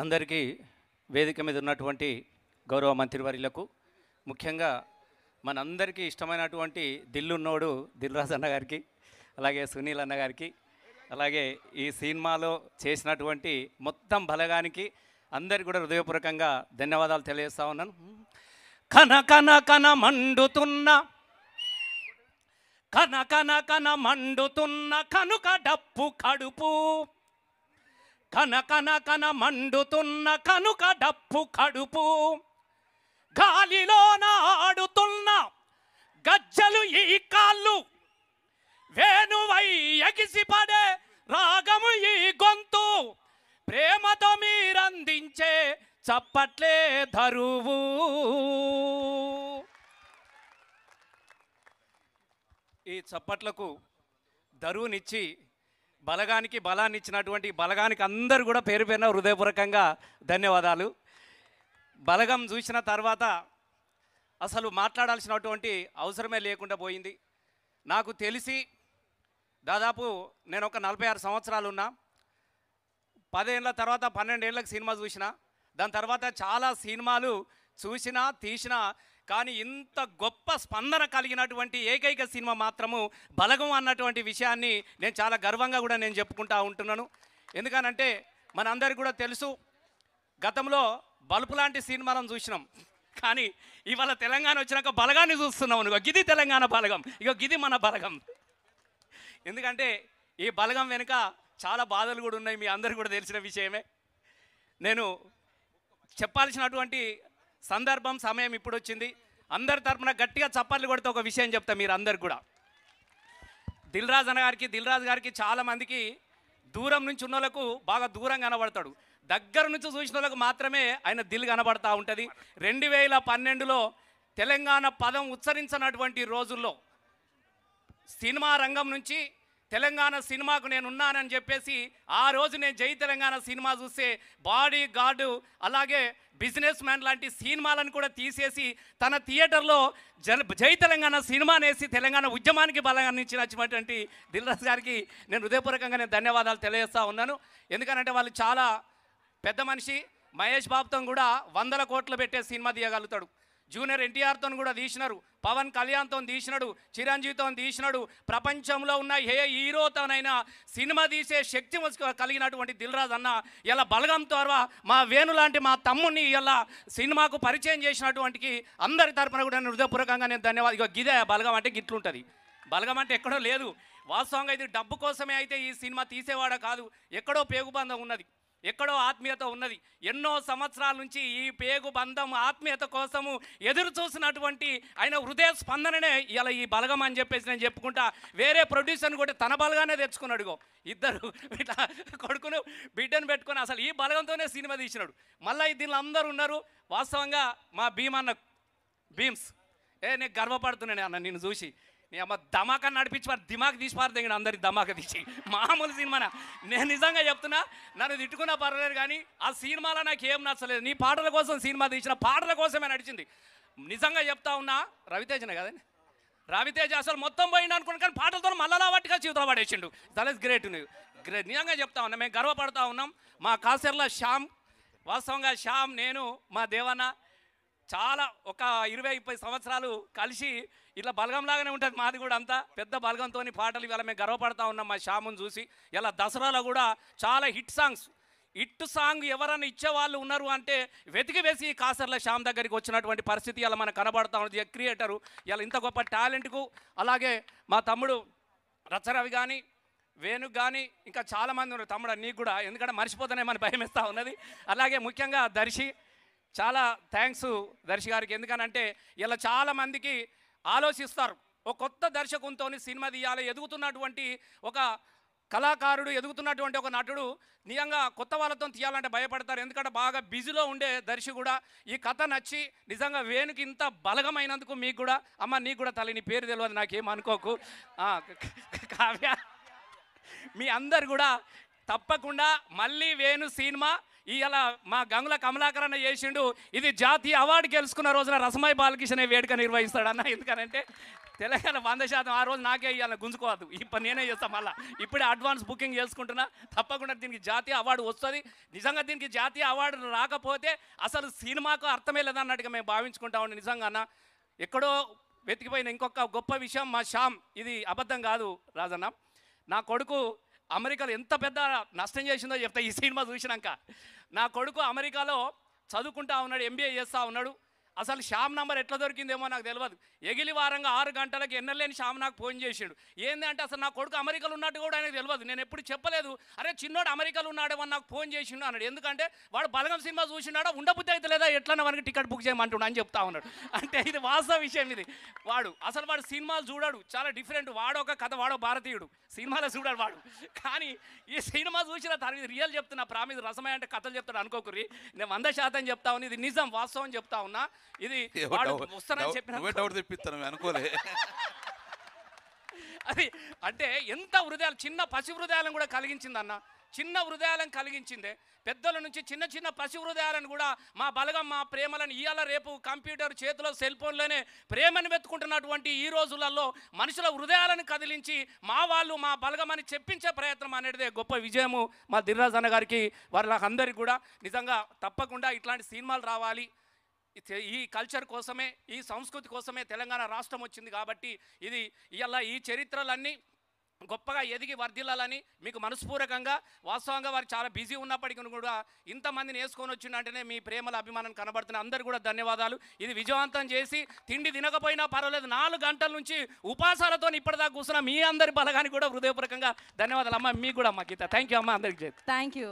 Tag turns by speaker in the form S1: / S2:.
S1: అందరికీ వేదిక మీద ఉన్నటువంటి గౌరవ మంత్రివర్యులకు ముఖ్యంగా మనందరికీ ఇష్టమైనటువంటి దిల్లున్నోడు దిల్రాజ్ అన్న గారికి అలాగే సునీల్ అన్న గారికి అలాగే ఈ సినిమాలో చేసినటువంటి మొత్తం బలగానికి అందరికీ కూడా హృదయపూర్వకంగా ధన్యవాదాలు తెలియజేస్తా ఉన్నాను కన కన కన మండుతున్న కన కన కన మండుతున్న కనుక డప్పు కడుపు కన కన కన మండుతున్న కనుక డప్పు కడుపు గాలిలోన ఆడుతున్న గజ్జలు ఈ కాళ్ళు వేణువై ఎగిసిపడే రాగము ఈ గొంతు ప్రేమతో మీరందించే చప్పట్లే ధరువు ఈ చప్పట్లకు ధరువునిచ్చి బలగానికి బలాన్ని ఇచ్చినటువంటి బలగానికి అందరు కూడా పేరు పేరున హృదయపూర్వకంగా ధన్యవాదాలు బలగం చూసిన తర్వాత అసలు మాట్లాడాల్సినటువంటి అవసరమే లేకుండా పోయింది నాకు తెలిసి దాదాపు నేను ఒక నలభై ఆరు సంవత్సరాలు ఉన్నా పదేళ్ళ తర్వాత పన్నెండేళ్ళకి సినిమా చూసిన దాని తర్వాత చాలా సినిమాలు చూసినా తీసినా కానీ ఇంత గొప్ప స్పందన కలిగినటువంటి ఏకైక సినిమా మాత్రము బలగం అన్నటువంటి విషయాన్ని నేను చాలా గర్వంగా కూడా నేను చెప్పుకుంటా ఉంటున్నాను ఎందుకనంటే మనందరికి కూడా తెలుసు గతంలో బల్పు లాంటి సినిమాలను చూసినాం కానీ ఇవాళ తెలంగాణ వచ్చినాక బలగాన్ని చూస్తున్నాం ఇక గిది తెలంగాణ బలగం ఇక గిది మన బలగం ఎందుకంటే ఈ బలగం వెనుక చాలా బాధలు కూడా ఉన్నాయి మీ అందరు కూడా తెలిసిన విషయమే నేను చెప్పాల్సినటువంటి సందర్భం సమయం ఇప్పుడు వచ్చింది అందరి తరపున గట్టిగా చప్పట్లు కొడితే ఒక విషయం చెప్తా మీరు అందరు కూడా దిల్రాజ్ అన్న గారికి దిల్రాజ్ గారికి చాలామందికి దూరం నుంచి ఉన్న వాళ్ళకు బాగా దూరం కనబడతాడు దగ్గర నుంచి చూసిన వాళ్ళకు మాత్రమే ఆయన దిల్ కనబడతా ఉంటుంది రెండు వేల పన్నెండులో తెలంగాణ పదం ఉచ్చరించినటువంటి రోజుల్లో సినిమా రంగం నుంచి తెలంగాణ సినిమాకు నేను ఉన్నానని చెప్పేసి ఆ రోజు నేను జై తెలంగాణ సినిమా చూస్తే బాడీ గార్డు అలాగే బిజినెస్ మ్యాన్ లాంటి సినిమాలను కూడా తీసేసి తన థియేటర్లో జన జై తెలంగాణ సినిమా అనేసి తెలంగాణ ఉద్యమానికి బలంగానిచ్చినటువంటి దిల్రాజ్ గారికి నేను హృదయపూర్వకంగా నేను ధన్యవాదాలు తెలియజేస్తూ ఉన్నాను ఎందుకనంటే వాళ్ళు చాలా పెద్ద మనిషి మహేష్ బాబుతో కూడా వందల కోట్లు పెట్టే సినిమా తీయగలుగుతాడు జూనియర్ ఎన్టీఆర్తో కూడా తీసినారు పవన్ కళ్యాణ్తో తీసినాడు చిరంజీవితో తీసినాడు ప్రపంచంలో ఉన్న ఏ హీరోతోనైనా సినిమా తీసే శక్తి కలిగినటువంటి దిల్రాజ్ అన్న ఇలా బలగం ద్వారా మా వేణు లాంటి మా తమ్ముని ఇలా సినిమాకు పరిచయం చేసినటువంటికి అందరి తరపున కూడా నేను హృదయపూర్వకంగా నేను ధన్యవాదాలు ఇక గిదే బలగం అంటే గిట్లుంటుంది బలగం అంటే ఎక్కడో లేదు వాస్తవంగా ఇది డబ్బు కోసమే అయితే ఈ సినిమా తీసేవాడ కాదు ఎక్కడో పేగుబంధం ఉన్నది ఎక్కడో ఆత్మీయత ఉన్నది ఎన్నో సంవత్సరాల నుంచి ఈ పేగు బంధం ఆత్మీయత కోసము ఎదురు చూసినటువంటి ఆయన హృదయ స్పందననే ఇలా ఈ బలగం అని చెప్పేసి నేను చెప్పుకుంటా వేరే ప్రొడ్యూసర్ని కూడా తన బలగానే తెచ్చుకున్నాడుగో ఇద్దరు ఇట్లా కొడుకును బిడ్డను పెట్టుకొని అసలు ఈ బలగంతోనే సినిమా తీసినాడు మళ్ళీ దీనిలో అందరు ఉన్నారు వాస్తవంగా మా భీమన్న భీమ్స్ ఏ నేను గర్వపడుతున్నాను అన్న నేను చూసి నీ అమ్మ ధమాకా నడిపించి దిమాక్ తీసి పారదగిన అందరి ధమాకా తీసి మామూలు సినిమానా నేను నిజంగా చెప్తున్నా నన్ను తిట్టుకున్నా పర్వాలేదు కానీ ఆ సినిమాలో నాకు ఏం నచ్చలేదు నీ పాటల కోసం సినిమా తీసిన పాటల కోసమే నడిచింది నిజంగా చెప్తా ఉన్నా రవితేజనే కదండి రవితేజ అసలు మొత్తం పోయిన అనుకున్నాను కానీ పాటలతో మళ్ళా వాటిగా జీవితం పడేసిండు దట్ గ్రేట్ నువ్వు గ్రేట్ నిజంగా చెప్తా ఉన్నా మేము గర్వపడతా ఉన్నాం మా కాసేర్ల శ్యామ్ వాస్తవంగా శ్యామ్ నేను మా దేవన్న చాలా ఒక ఇరవై ముప్పై సంవత్సరాలు కలిసి ఇట్లా బలగంలాగానే ఉంటుంది మాది కూడా అంతా పెద్ద బలగంతో పాటలు ఇవాళ మేము గర్వపడతా ఉన్నాం మా శ్యామును చూసి ఇలా దసరాలో కూడా చాలా హిట్ సాంగ్స్ ఇట్టు సాంగ్ ఇచ్చే ఇచ్చేవాళ్ళు ఉన్నారు అంటే వెతికి వేసి కాసర్ల శ్యామ్ దగ్గరికి వచ్చినటువంటి పరిస్థితి ఇలా మనకు కనబడతా ఉంది క్రియేటరు ఇలా ఇంత గొప్ప టాలెంట్కు అలాగే మా తమ్ముడు రచ్చరవి కానీ వేణుకు కానీ ఇంకా చాలామంది ఉన్నారు తమ్ముడు నీకు కూడా ఎందుకంటే మర్చిపోతానే మన భయం ఇస్తూ ఉన్నది అలాగే ముఖ్యంగా దర్శి చాలా థ్యాంక్స్ దర్శి గారికి ఎందుకనంటే ఇలా చాలామందికి ఆలోచిస్తారు ఒక కొత్త దర్శకంతో సినిమా తీయాలి ఎదుగుతున్నటువంటి ఒక కళాకారుడు ఎదుగుతున్నటువంటి ఒక నటుడు నిజంగా కొత్త వాళ్ళతో తీయాలంటే భయపడతారు ఎందుకంటే బాగా బిజీలో ఉండే దర్శి కూడా ఈ కథ నచ్చి నిజంగా వేణుకి ఇంత బలగమైనందుకు మీకు కూడా అమ్మ నీకు కూడా తల్లి నీ పేరు తెలియదు నాకేమనుకోకు అనుకోకు కావ్య మీ అందరు కూడా తప్పకుండా మళ్ళీ వేణు సినిమా ఇలా మా గంగుల కమలాకరణ చేసిండు ఇది జాతీయ అవార్డు గెలుచుకున్న రోజున రసమాయి బాలకృష్ణ వేడుక నిర్వహిస్తాడన్న ఎందుకనంటే తెలంగాణ వంద శాతం ఆ రోజు నాకే ఇవ్వాలి గుంజుకోవద్దు ఇప్పుడు నేనే చేస్తాను మళ్ళీ ఇప్పుడే అడ్వాన్స్ బుకింగ్ చేసుకుంటున్నా తప్పకుండా దీనికి జాతీయ అవార్డు వస్తుంది నిజంగా దీనికి జాతీయ అవార్డు రాకపోతే అసలు సినిమాకు అర్థమే లేదన్నట్టుగా మేము భావించుకుంటా ఉండే నిజంగా అన్న ఎక్కడో వెతికిపోయిన ఇంకొక గొప్ప విషయం మా శ్యామ్ ఇది అబద్ధం కాదు రాజన్న నా కొడుకు అమెరికాలో ఎంత పెద్ద నష్టం చేసిందో చెప్తా ఈ సినిమా చూసినాక నా కొడుకు అమెరికాలో చదువుకుంటా ఉన్నాడు ఎంబీఏ చేస్తూ ఉన్నాడు అసలు శ్యామ్ నంబర్ ఎట్లా దొరికిందేమో నాకు తెలియదు ఎగిలి వారంగా ఆరు గంటలకు ఎన్నలేని శ్యామ్ నాకు ఫోన్ చేసిండు ఏంటంటే అసలు నా కొడుకు అమెరికాలో ఉన్నట్టు కూడా ఆయనకు తెలియదు నేను ఎప్పుడు చెప్పలేదు అరే చిన్నోడు అమెరికాలో ఉన్నాడేమో నాకు ఫోన్ చేసిండు అన్నాడు ఎందుకంటే వాడు బలగం సినిమా చూసినాడా ఉండబుద్ధి అయితే లేదా ఎట్లన్నా వానికి టికెట్ బుక్ చేయమంటున్నాడు అని చెప్తా ఉన్నాడు అంటే ఇది వాస్తవ విషయం ఇది వాడు అసలు వాడు సినిమాలు చూడాడు చాలా డిఫరెంట్ వాడు ఒక కథ వాడో భారతీయుడు సినిమాలో చూడాడు వాడు కానీ ఈ సినిమా చూసిన తర్వాత రియల్ చెప్తున్నా ప్రామిది రసమే అంటే కథలు చెప్తాడు అనుకోకరి నేను వంద శాతం చెప్తా ఉన్నా ఇది నిజం వాస్తవం చెప్తా ఉన్నా ఇది అనుకోలే అది అంటే ఎంత హృదయాలు చిన్న పసి హృదయాలను కూడా కలిగించిందన్న చిన్న హృదయాలను కలిగించిందే పెద్దల నుంచి చిన్న చిన్న పసి హృదయాలను కూడా మా బలగం మా ప్రేమలను ఇవాళ రేపు కంప్యూటర్ చేతిలో సెల్ ఫోన్లోనే ప్రేమను వెతుకుంటున్నటువంటి ఈ రోజులలో మనుషుల హృదయాలను కదిలించి మా వాళ్ళు మా బలగం అని చెప్పించే ప్రయత్నం అనేది గొప్ప విజయము మా దిర్రాజన్న గారికి వాళ్ళందరికీ కూడా నిజంగా తప్పకుండా ఇట్లాంటి సినిమాలు రావాలి ఈ కల్చర్ కోసమే ఈ సంస్కృతి కోసమే తెలంగాణ రాష్ట్రం వచ్చింది కాబట్టి ఇది ఇలా ఈ చరిత్రలన్నీ గొప్పగా ఎదిగి వర్ధిల్లాలని మీకు మనస్పూర్వకంగా వాస్తవంగా వారు చాలా బిజీ ఉన్నప్పటికీ కూడా ఇంతమందిని వేసుకొని వచ్చిందంటేనే మీ ప్రేమల అభిమానం కనబడుతున్న అందరు కూడా ధన్యవాదాలు ఇది విజయవంతం చేసి తిండి తినకపోయినా పర్వాలేదు నాలుగు గంటల నుంచి ఉపాసాలతో ఇప్పటిదాకా కూర్చున్న మీ అందరి బలగానికి కూడా హృదయపూర్వకంగా ధన్యవాదాలు అమ్మ మీకు కూడా అమ్మ గీత థ్యాంక్ యూ అమ్మ అందరికి థ్యాంక్ యూ